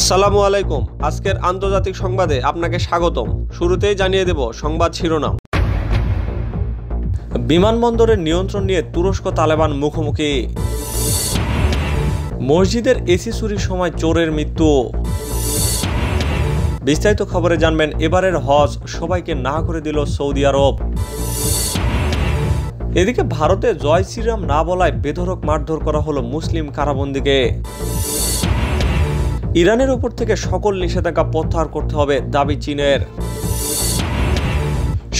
আসসালামু আলাইকুম আজকের আন্তর্জাতিক সংবাদে আপনাকে স্বাগতম শুরুতেই জানিয়ে দেব সংবাদ শিরোনাম বিমানবন্দরের নিয়ন্ত্রণ নিয়ে তুরস্ক তালেবান মুখোমুখি মসজিদের এসি চুরির সময় চোরের মৃত্যু বিস্তারিত খবরে জানবেন এবারের হজ সবাইকে না করে দিল সৌদি আরব এদিকে ভারতে জয় শ্রীরাম না বলায় বেধরক মারধর করা হলো মুসলিম কারাবন্দিকে ইরানের উপর থেকে সকল নিষেধাজ্ঞা প্রত্যাহার করতে হবে দাবি চীনের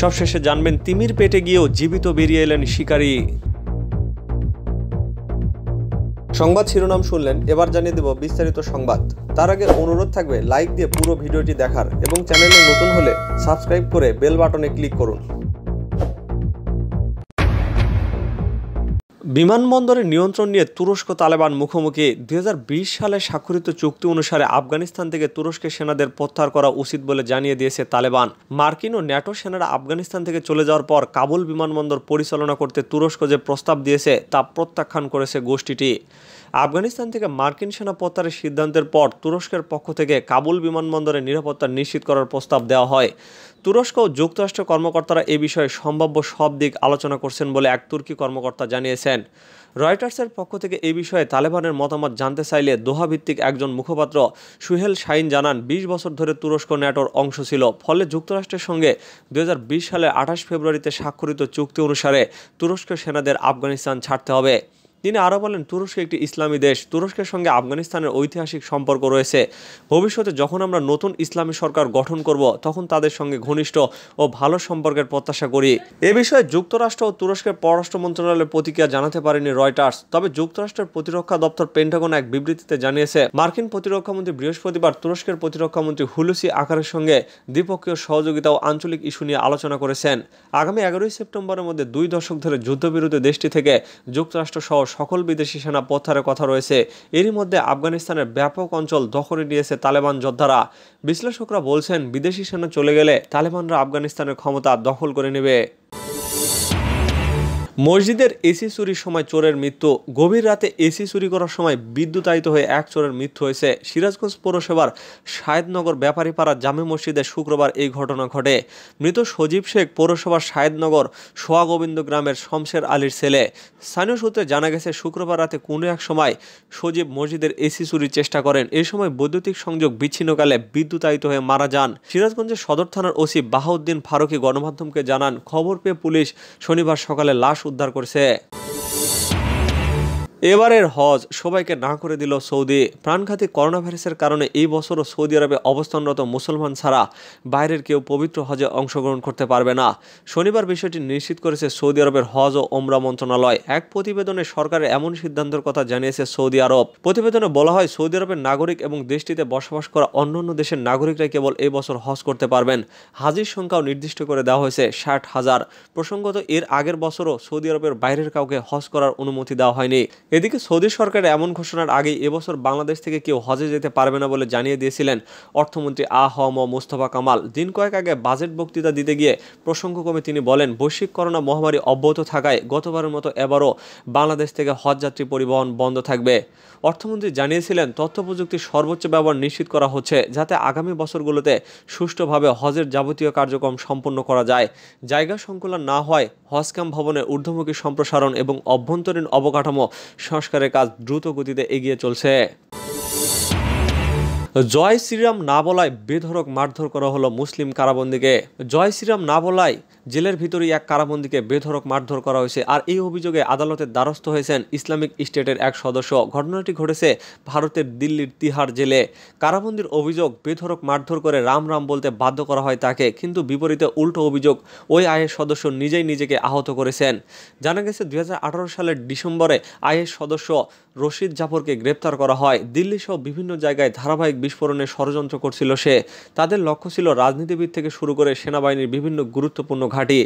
সবশেষে জানবেন তিমির পেটে গিয়েও জীবিত বেরিয়ে এলেন শিকারী সংবাদ শিরোনাম শুনলেন এবার জানিয়ে দেব বিস্তারিত সংবাদ তার আগে অনুরোধ থাকবে লাইক দিয়ে পুরো ভিডিওটি দেখার এবং চ্যানেলে নতুন হলে সাবস্ক্রাইব করে বেল বাটনে ক্লিক করুন বিমানবন্দরের নিয়ন্ত্রণ নিয়ে তুরস্ক তালেবান মুখোমুখি দুই সালে স্বাক্ষরিত চুক্তি অনুসারে আফগানিস্তান থেকে তুরস্কের সেনাদের প্রত্যাহার করা উচিত বলে জানিয়ে দিয়েছে তালেবান মার্কিন ও ন্যাটো সেনারা আফগানিস্তান থেকে চলে যাওয়ার পর কাবুল বিমানবন্দর পরিচালনা করতে তুরস্ক যে প্রস্তাব দিয়েছে তা প্রত্যাখ্যান করেছে গোষ্ঠীটি আফগানিস্তান থেকে মার্কিন সেনা প্রত্যাহারের সিদ্ধান্তের পর তুরস্কের পক্ষ থেকে কাবুল বিমানবন্দরের নিরাপত্তা নিশ্চিত করার প্রস্তাব দেওয়া হয় তুরস্ক ও যুক্তরাষ্ট্র কর্মকর্তারা এ বিষয়ে সম্ভাব্য সব দিক আলোচনা করছেন বলে এক তুর্কি কর্মকর্তা জানিয়েছেন রয়টার্সের পক্ষ থেকে এ বিষয়ে তালেবানের মতামত জানতে চাইলে দোহাভিত্তিক একজন মুখপাত্র সুহেল শাইন জানান ২০ বছর ধরে তুরস্ক ন্যাটোর অংশ ছিল ফলে যুক্তরাষ্ট্রের সঙ্গে দু সালের আঠাশ ফেব্রুয়ারিতে স্বাক্ষরিত চুক্তি অনুসারে তুরস্ক সেনাদের আফগানিস্তান ছাড়তে হবে তিনি আরও বলেন তুরস্ক একটি ইসলামী দেশ তুরস্কের সঙ্গে আফগানিস্তানের ঐতিহাসিক সম্পর্ক রয়েছে ভবিষ্যতে যখন আমরা নতুন ইসলামী সরকার গঠন করব তখন তাদের সঙ্গে ঘনিষ্ঠ ও ভালো সম্পর্কের প্রত্যাশা করি এ বিষয়ে যুক্তরাষ্ট্র ও তুরস্কের পররাষ্ট্র মন্ত্রণালয়ের প্রতিক্রিয়া জানাতে পারেনি রয়টার্স তবে যুক্তরাষ্ট্রের প্রতিরক্ষা দপ্তর পেন্টাগন এক বিবৃতিতে জানিয়েছে মার্কিন প্রতিরক্ষামন্ত্রী বৃহস্পতিবার তুরস্কের প্রতিরক্ষামন্ত্রী হুলুসি আকারের সঙ্গে দ্বিপক্ষীয় সহযোগিতা ও আঞ্চলিক ইস্যু নিয়ে আলোচনা করেছেন আগামী এগারোই সেপ্টেম্বরের মধ্যে দুই দশক ধরে যুদ্ধবিরোধী দেশটি থেকে যুক্তরাষ্ট্র সহ সকল বিদেশি সেনা প্রত্যাহারের কথা রয়েছে এরই মধ্যে আফগানিস্তানের ব্যাপক অঞ্চল দখলে নিয়েছে তালেবান যোদ্ধারা বিশ্লেষকরা বলছেন বিদেশি সেনা চলে গেলে তালেবানরা আফগানিস্তানের ক্ষমতা দখল করে নেবে মসজিদের এসি চুরির সময় চোরের মৃত্যু গভীর রাতে এসি চুরি করার সময় বিদ্যুতায়িত হয়ে এক চোরের মৃত্যু হয়েছে সিরাজগঞ্জ পৌরসভার সায়েদনগর ব্যাপারীপাড়া জামে মসজিদে শুক্রবার এই ঘটনা ঘটে মৃত সজীব শেখ পৌরসভার সায়েদনগর সোয়াগোবিন্দ গ্রামের শমশের আলীর ছেলে স্থানীয় সূত্রে জানা গেছে শুক্রবার রাতে কোনো এক সময় সজীব মসজিদের এসি চুরির চেষ্টা করেন এই সময় বৈদ্যুতিক সংযোগ বিচ্ছিন্নকালে বিদ্যুতায়িত হয়ে মারা যান সিরাজগঞ্জের সদর থানার ওসি বাহাউদ্দিন ফারুকি গণমাধ্যমকে জানান খবর পেয়ে পুলিশ শনিবার সকালে লাশ উদ্ধার করছে এবারের হজ সবাইকে না করে দিল সৌদি প্রাণঘাতী করোনা ভাইরাসের কারণে এই বছরও সৌদি আরবে অবস্থানরত মুসলমান ছাড়া বাইরের কেউ পবিত্র হজে অংশগ্রহণ করতে পারবে না শনিবার বিষয়টি নিশ্চিত করেছে সৌদি আরবের হজ ও ওমরা মন্ত্রণালয় এক প্রতিবেদনে সরকারের এমন সিদ্ধান্তের কথা জানিয়েছে সৌদি আরব প্রতিবেদনে বলা হয় সৌদি আরবের নাগরিক এবং দেশটিতে বসবাস করা অন্যান্য দেশের নাগরিকরাই কেবল এই বছর হজ করতে পারবেন হাজির সংখ্যাও নির্দিষ্ট করে দেওয়া হয়েছে ষাট হাজার প্রসঙ্গত এর আগের বছরও সৌদি আরবের বাইরের কাউকে হজ করার অনুমতি দেওয়া হয়নি এদিকে সৌদি সরকার এমন ঘোষণার আগেই এবছর বাংলাদেশ থেকে কেউ হজে যেতে পারবে না বলে জানিয়ে দিয়েছিলেন অর্থমন্ত্রী আ হ ম মোস্তফা কামাল দিন কয়েক আগে বাজেট বক্তৃতা দিতে গিয়ে প্রসঙ্গক্রমে তিনি বলেন বৈশ্বিক করোনা মহামারী অব্যাহত থাকায় গতবারের মতো এবারও বাংলাদেশ থেকে হজযাত্রী পরিবহন বন্ধ থাকবে অর্থমন্ত্রী জানিয়েছিলেন তথ্য প্রযুক্তির সর্বোচ্চ ব্যবহার নিশ্চিত করা হচ্ছে যাতে আগামী বছরগুলোতে সুষ্ঠুভাবে হজের যাবতীয় কার্যক্রম সম্পন্ন করা যায় জায়গা সংকুলন না হয় ক্যাম্প ভবনের ঊর্ধ্বমুখী সম্প্রসারণ এবং অভ্যন্তরীণ অবকাঠামো সংস্কারের কাজ দ্রুত গতিতে এগিয়ে চলছে জয় শ্রীরাম না বলায় বেধরক মারধর করা হলো মুসলিম কারাবন্দিকে জয় শ্রীরাম না বলায় জেলের ভিতরেই এক কারাবন্দিকে বেধরক মারধর করা হয়েছে আর এই অভিযোগে আদালতের দ্বারস্থ হয়েছেন ইসলামিক স্টেটের এক সদস্য ঘটনাটি ঘটেছে ভারতের দিল্লির তিহার জেলে কারাবন্দির অভিযোগ বেধরক মারধর করে রাম রাম বলতে বাধ্য করা হয় তাকে কিন্তু বিপরীতে উল্টো অভিযোগ ওই আয়ের সদস্য নিজেই নিজেকে আহত করেছেন জানা গেছে দুই সালের ডিসেম্বরে আয়ের সদস্য রশিদ জাফরকে গ্রেপ্তার করা হয় দিল্লিসহ বিভিন্ন জায়গায় ধারাবাহিক বিস্ফোরণে ষড়যন্ত্র করছিল সে তাদের লক্ষ্য ছিল রাজনীতিবিদ থেকে শুরু করে সেনাবাহিনীর বিভিন্ন গুরুত্বপূর্ণ ঘাঁটি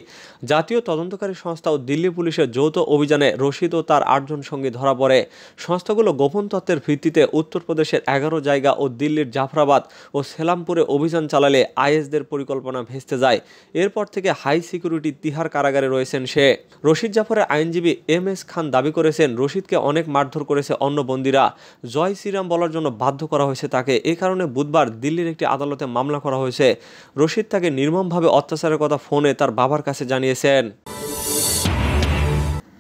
জাতীয় তদন্তকারী সংস্থা ও দিল্লি পুলিশের যৌথ অভিযানে রশিদ ও তার আটজন সঙ্গে ধরা পড়ে সংস্থাগুলো গোপন তত্ত্বের ভিত্তিতে উত্তরপ্রদেশের এগারো জায়গা ও দিল্লির জাফরাবাদ ও সেলামপুরে অভিযান চালালে আইএসদের পরিকল্পনা ভেস্তে যায় এরপর থেকে হাই সিকিউরিটি তিহার কারাগারে রয়েছেন সে রশিদ জাফরের আইনজীবী এম এস খান দাবি করেছেন রশিদকে অনেক মারধর করেছে অন্য বন্দীরা জয় শ্রীরাম বলার জন্য বাধ্য করা হয়েছে তাকে এ কারণে বুধবার দিল্লির একটি আদালতে মামলা করা হয়েছে রশিদ তাকে নির্মমভাবে অত্যাচারের কথা ফোনে তার বাবার কাছে জানিয়েছেন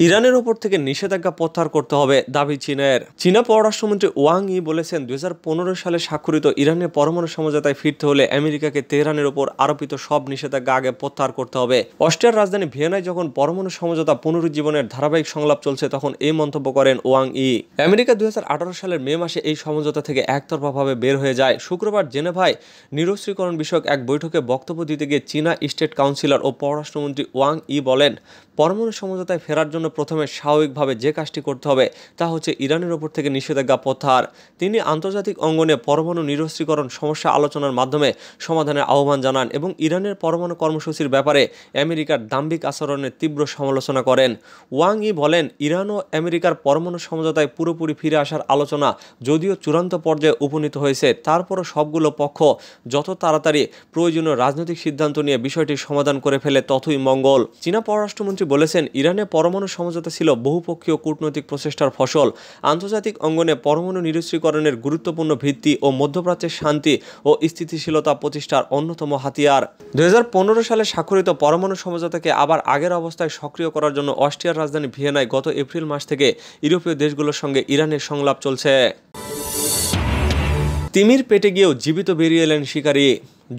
ইরানের ওপর থেকে নিষেধাজ্ঞা প্রত্যাহার করতে হবে দাবি চীনের চীনা পররাষ্ট্রমন্ত্রী ওয়াং ই বলেছেন পনেরো সালে স্বাক্ষরিত ইরানের পরমাণু সমঝোতায় ফিরতে হলে আমেরিকাকে তেহরানের ওপর আরোপিত সব নিষেধাজ্ঞা আগে প্রত্যাহার করতে হবে অস্ট্রিয়ার রাজধানী ভিয়েনায় যখন পরমাণু সমঝোতা পুনরুজ্জীবনের ধারাবাহিক সংলাপ চলছে তখন এই মন্তব্য করেন ওয়াং ই আমেরিকা আঠারো সালের মে মাসে এই সমঝোতা থেকে একতরফাভাবে বের হয়ে যায় শুক্রবার জেনেভায় নিরস্ত্রীকরণ বিষয়ক এক বৈঠকে বক্তব্য দিতে গিয়ে চীনা স্টেট কাউন্সিলর ও পররাষ্ট্রমন্ত্রী ওয়াং ই বলেন পরমাণু সমঝোতায় ফেরার জন্য প্রথমে স্বাভাবিকভাবে যে কাজটি করতে হবে তা হচ্ছে ইরানের ওপর থেকে নিষেধাজ্ঞা প্রত্যাহার তিনি আন্তর্জাতিক অঙ্গনে পরমাণু নিরস্ত্রীকরণ সমস্যা আলোচনার মাধ্যমে সমাধানের আহ্বান জানান এবং ইরানের পরমাণু কর্মসূচির ব্যাপারে আমেরিকার দাম্ভিক আচরণের তীব্র সমালোচনা করেন ওয়াং ই বলেন ইরান ও আমেরিকার পরমাণু সমঝোতায় পুরোপুরি ফিরে আসার আলোচনা যদিও চূড়ান্ত পর্যায়ে উপনীত হয়েছে তারপরও সবগুলো পক্ষ যত তাড়াতাড়ি প্রয়োজনীয় রাজনৈতিক সিদ্ধান্ত নিয়ে বিষয়টি সমাধান করে ফেলে ততই মঙ্গল চীনা পররাষ্ট্রমন্ত্রী বলেছেন ইরানে পরমাণু সমঝোতা ছিল বহুপক্ষীয় কূটনৈতিক প্রচেষ্টার ফসল আন্তর্জাতিক অঙ্গনে পরমাণু নিরস্ত্রীকরণের গুরুত্বপূর্ণ ভিত্তি ও মধ্যপ্রাচ্যের শান্তি ও স্থিতিশীলতা প্রতিষ্ঠার অন্যতম হাতিয়ার দু সালে স্বাক্ষরিত পরমাণু সমঝোতাকে আবার আগের অবস্থায় সক্রিয় করার জন্য অস্ট্রিয়ার রাজধানী ভিয়েনায় গত এপ্রিল মাস থেকে ইউরোপীয় দেশগুলোর সঙ্গে ইরানের সংলাপ চলছে তিমির পেটে গিয়েও জীবিত বেরিয়ে এলেন শিকারী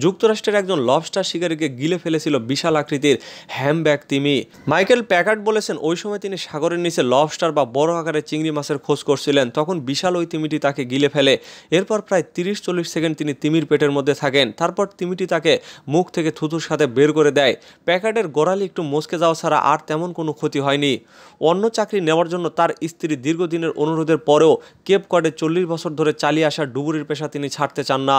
যুক্তরাষ্ট্রের একজন লবস্টার শিকারীকে গিলে ফেলেছিল বিশাল আকৃতির হ্যামব্যাগ তিমি মাইকেল প্যাকার্ট বলেছেন ওই সময় তিনি সাগরের নিচে লবস্টার বা বড় আকারের চিংড়ি মাছের খোঁজ করছিলেন তখন বিশাল ওই তিমিটি তাকে গিলে ফেলে এরপর প্রায় তিরিশ চল্লিশ সেকেন্ড তিনি তিমির পেটের মধ্যে থাকেন তারপর তিমিটি তাকে মুখ থেকে থুতুর সাথে বের করে দেয় প্যাকার্টের গোড়ালি একটু মচকে যাওয়া ছাড়া আর তেমন কোনো ক্ষতি হয়নি অন্য চাকরি নেওয়ার জন্য তার স্ত্রী দীর্ঘদিনের অনুরোধের পরেও কেপ কডে চল্লিশ বছর ধরে চালিয়ে আসা ডুবুরির পেশা তিনি ছাড়তে চান না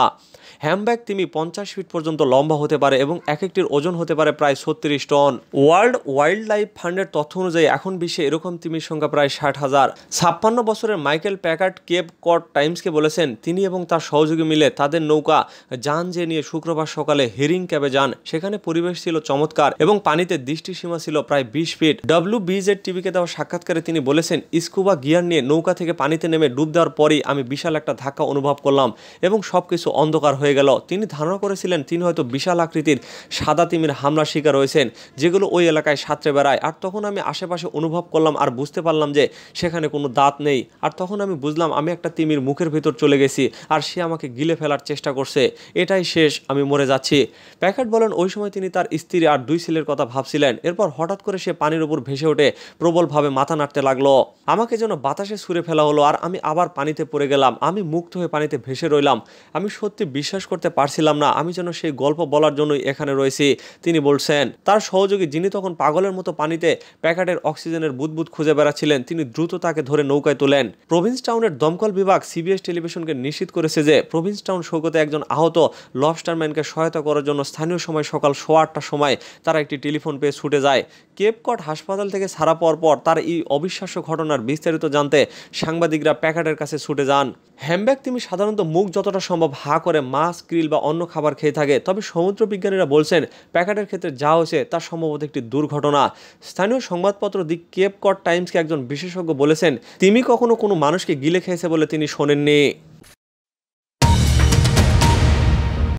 হ্যামব্যাগ তিমি পঞ্চাশ পঞ্চাশ ফিট পর্যন্ত লম্বা হতে পারে এবং এক একটির ওজন হতে পারে প্রায় ছত্রিশ টন ওয়ার্ল্ড ওয়াইল্ড লাইফ ফান্ডের তথ্য অনুযায়ী এখন বিশ্বে এরকম তিমির সংখ্যা প্রায় ষাট হাজার ছাপ্পান্ন বছরের মাইকেল প্যাকার্ট কেপ কট টাইমসকে বলেছেন তিনি এবং তার সহযোগী মিলে তাদের নৌকা যান যে নিয়ে শুক্রবার সকালে হেরিং ক্যাবে যান সেখানে পরিবেশ ছিল চমৎকার এবং পানিতে দৃষ্টিসীমা ছিল প্রায় বিশ ফিট ডাব্লিউ বিজেড টিভিকে দেওয়া সাক্ষাৎকারে তিনি বলেছেন স্কুবা গিয়ার নিয়ে নৌকা থেকে পানিতে নেমে ডুব দেওয়ার পরই আমি বিশাল একটা ধাক্কা অনুভব করলাম এবং সবকিছু অন্ধকার হয়ে গেল তিনি ধারণা করেছিলেন তিনি হয়তো বিশাল আকৃতির সাদা তিমির হামলার শিকার হয়েছেন যেগুলো ওই এলাকায় সাঁতরে বেড়ায় আর তখন আমি আশেপাশে অনুভব করলাম আর বুঝতে পারলাম যে সেখানে কোনো দাঁত নেই আর তখন আমি বুঝলাম আমি একটা তিমির মুখের ভেতর চলে গেছি আর সে আমাকে গিলে ফেলার চেষ্টা করছে এটাই শেষ আমি মরে যাচ্ছি প্যাকেট বলেন ওই সময় তিনি তার স্ত্রী আর দুই ছেলের কথা ভাবছিলেন এরপর হঠাৎ করে সে পানির উপর ভেসে ওঠে প্রবলভাবে মাথা নাড়তে লাগলো আমাকে যেন বাতাসে ছুঁড়ে ফেলা হলো আর আমি আবার পানিতে পড়ে গেলাম আমি মুক্ত হয়ে পানিতে ভেসে রইলাম আমি সত্যি বিশ্বাস করতে পারছিলাম না আমি যেন সেই গল্প বলার জন্যই এখানে রয়েছি তিনি বলছেন তার সহযোগী যিনি তখন পাগলের মতো পানিতে প্যাকেটের অক্সিজেনের বুদবুদ খুঁজে বেড়াচ্ছিলেন তিনি দ্রুত তাকে ধরে নৌকায় তোলেন প্রভিন্স টাউনের দমকল বিভাগ সিবিএস টেলিভিশনকে নিশ্চিত করেছে যে প্রভিন্স টাউন সৈকতে একজন আহত লবস্টারম্যানকে সহায়তা করার জন্য স্থানীয় সময় সকাল সোয়া আটটার সময় তারা একটি টেলিফোন পেয়ে ছুটে যায় কেপকট হাসপাতাল থেকে ছাড়া পাওয়ার পর তার এই অবিশ্বাস্য ঘটনার বিস্তারিত জানতে সাংবাদিকরা প্যাকেটের কাছে ছুটে যান হ্যামব্যাগ তিনি সাধারণত মুখ যতটা সম্ভব হা করে মাছ গ্রিল বা অন্য খাবার খাবার খেয়ে থাকে তবে সমুদ্র বিজ্ঞানীরা বলছেন প্যাকেটের ক্ষেত্রে যা হয়েছে তা সম্ভবত একটি দুর্ঘটনা স্থানীয় সংবাদপত্র দি কেপ কট টাইমসকে একজন বিশেষজ্ঞ বলেছেন তিনি কখনো কোনো মানুষকে গিলে খেয়েছে বলে তিনি শোনেননি